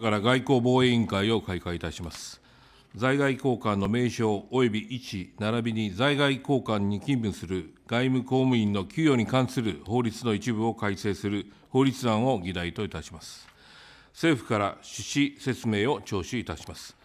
から外交防衛委員会を開会いたします。在外交官の名称及び位置並びに在外交官に勤務する外務公務員の給与に関する法律の一部を改正する法律案を議題といたします。政府から趣旨説明を聴取いたします。